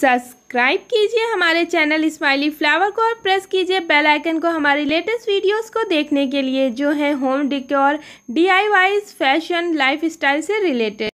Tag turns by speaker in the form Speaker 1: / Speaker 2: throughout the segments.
Speaker 1: subscribe कीजिए हमारे channel smiley flower को और प्रेस कीजिए बेल आइकन को हमारे लेटेस्ट वीडियोस को देखने के लिए जो है होम डिक्योर डी फैशन लाइफस्टाइल से related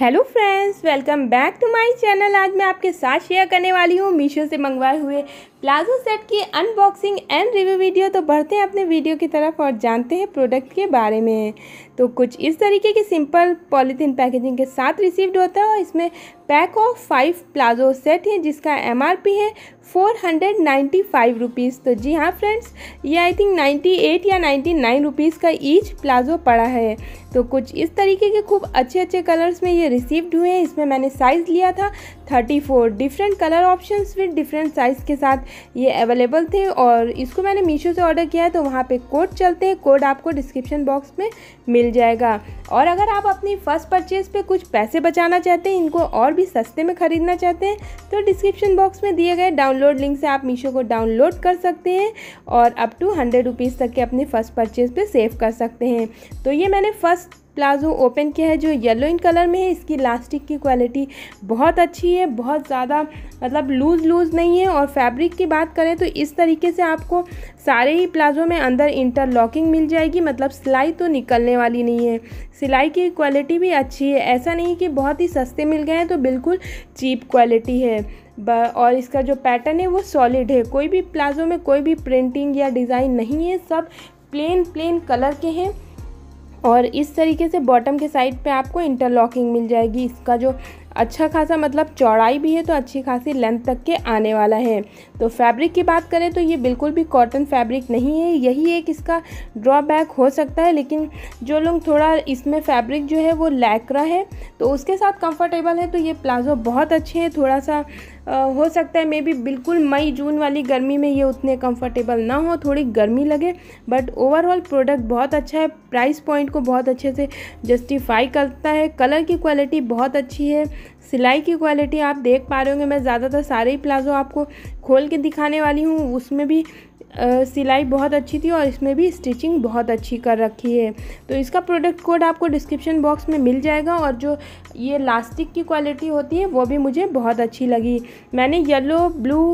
Speaker 1: hello friends welcome back to my channel आज मैं आपके साथ शेयर करने वाली हूँ मीशो से मंगवाए हुए प्लाजो सेट की अनबॉक्सिंग एंड रिव्यू वीडियो तो बढ़ते हैं अपने वीडियो की तरफ और जानते हैं प्रोडक्ट के बारे में तो कुछ इस तरीके की सिंपल पॉलीथीन पैकेजिंग के साथ रिसीव्ड होता है और इसमें pack of five palazzo set है जिसका एम है four hundred ninety five rupees तो जी हाँ फ्रेंड्स ये आई थिंक नाइन्टी एट या नाइन्टी नाइन रुपीज़ का ईच प्लाजो पड़ा है तो कुछ इस तरीके के खूब अच्छे अच्छे कलर्स में ये रिसीव्ड हुए हैं इसमें मैंने साइज़ लिया था thirty four different colour option with different size के साथ ये अवेलेबल थे और इसको मैंने मीशो से ऑर्डर किया है तो वहाँ पे कोड चलते हैं कोड आपको डिस्क्रिप्शन बॉक्स में मिल जाएगा और अगर आप अपनी फ़र्स्ट परचेज़ पे कुछ पैसे बचाना चाहते हैं इनको और भी सस्ते में ख़रीदना चाहते हैं तो डिस्क्रिप्शन बॉक्स में दिए गए डाउनलोड लिंक से आप मीशो को डाउनलोड कर सकते हैं और अप टू हंड्रेड रुपीज़ तक के अपने फ़र्स्ट परचेज़ पर सेव कर सकते हैं तो ये मैंने फ़र्स्ट प्लाजो ओपन किया है जो येलो इन कलर में है इसकी लास्टिक की क्वालिटी बहुत अच्छी है बहुत ज़्यादा मतलब लूज़ लूज़ नहीं है और फैब्रिक की बात करें तो इस तरीके से आपको सारे ही प्लाजो में अंदर इंटरलॉकिंग मिल जाएगी मतलब सिलाई तो निकलने वाली नहीं है सिलाई की क्वालिटी भी अच्छी है ऐसा नहीं कि बहुत ही सस्ते मिल गए हैं तो बिल्कुल चीप क्वालिटी है और इसका जो पैटर्न है वो सॉलिड है कोई भी प्लाजो में कोई भी प्रिंटिंग या डिज़ाइन नहीं है सब प्लेन प्लेन कलर के हैं और इस तरीके से बॉटम के साइड पे आपको इंटरलॉकिंग मिल जाएगी इसका जो अच्छा खासा मतलब चौड़ाई भी है तो अच्छी खासी लेंथ तक के आने वाला है तो फैब्रिक की बात करें तो ये बिल्कुल भी कॉटन फैब्रिक नहीं है यही एक इसका ड्रॉबैक हो सकता है लेकिन जो लोग थोड़ा इसमें फैब्रिक जो है वो लैकरा है तो उसके साथ कंफर्टेबल है तो ये प्लाज़ो बहुत अच्छे हैं थोड़ा सा हो सकता है मे बी बिल्कुल मई जून वाली गर्मी में ये उतने कंफर्टेबल ना हो थोड़ी गर्मी लगे बट ओवरऑल प्रोडक्ट बहुत अच्छा है प्राइस पॉइंट को बहुत अच्छे से जस्टिफाई करता है कलर की क्वालिटी बहुत अच्छी है सिलाई की क्वालिटी आप देख पा रहे होंगे मैं ज़्यादातर सारे ही प्लाज़ो आपको खोल के दिखाने वाली हूँ उसमें भी सिलाई बहुत अच्छी थी और इसमें भी स्टिचिंग बहुत अच्छी कर रखी है तो इसका प्रोडक्ट कोड आपको डिस्क्रिप्शन बॉक्स में मिल जाएगा और जो ये लास्टिक की क्वालिटी होती है वो भी मुझे बहुत अच्छी लगी मैंने येलो ब्लू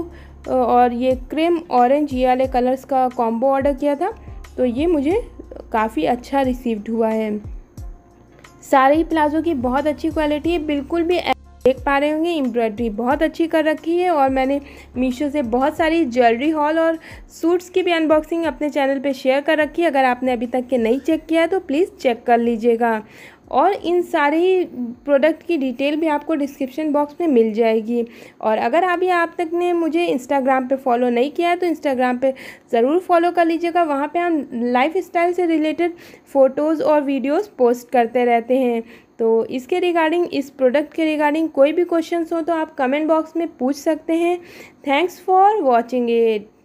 Speaker 1: और ये क्रीम ऑरेंज ये वाले कलर्स का कॉम्बो ऑर्डर किया था तो ये मुझे काफ़ी अच्छा रिसीव्ड हुआ है सारे ही प्लाज़ो की बहुत अच्छी क्वालिटी है बिल्कुल भी देख पा रहे होंगे एम्ब्रॉयडरी बहुत अच्छी कर रखी है और मैंने मीशो से बहुत सारी ज्वेलरी हॉल और सूट्स की भी अनबॉक्सिंग अपने चैनल पे शेयर कर रखी है अगर आपने अभी तक के नहीं चेक किया है तो प्लीज़ चेक कर लीजिएगा और इन सारे ही प्रोडक्ट की डिटेल भी आपको डिस्क्रिप्शन बॉक्स में मिल जाएगी और अगर अभी आप तक ने मुझे इंस्टाग्राम पे फॉलो नहीं किया है तो इंस्टाग्राम पे ज़रूर फॉलो कर लीजिएगा वहाँ पे हम लाइफ स्टाइल से रिलेटेड फ़ोटोज़ और वीडियोस पोस्ट करते रहते हैं तो इसके रिगार्डिंग इस प्रोडक्ट के रिगार्डिंग कोई भी क्वेश्चन हो तो आप कमेंट बॉक्स में पूछ सकते हैं थैंक्स फॉर वॉचिंग इट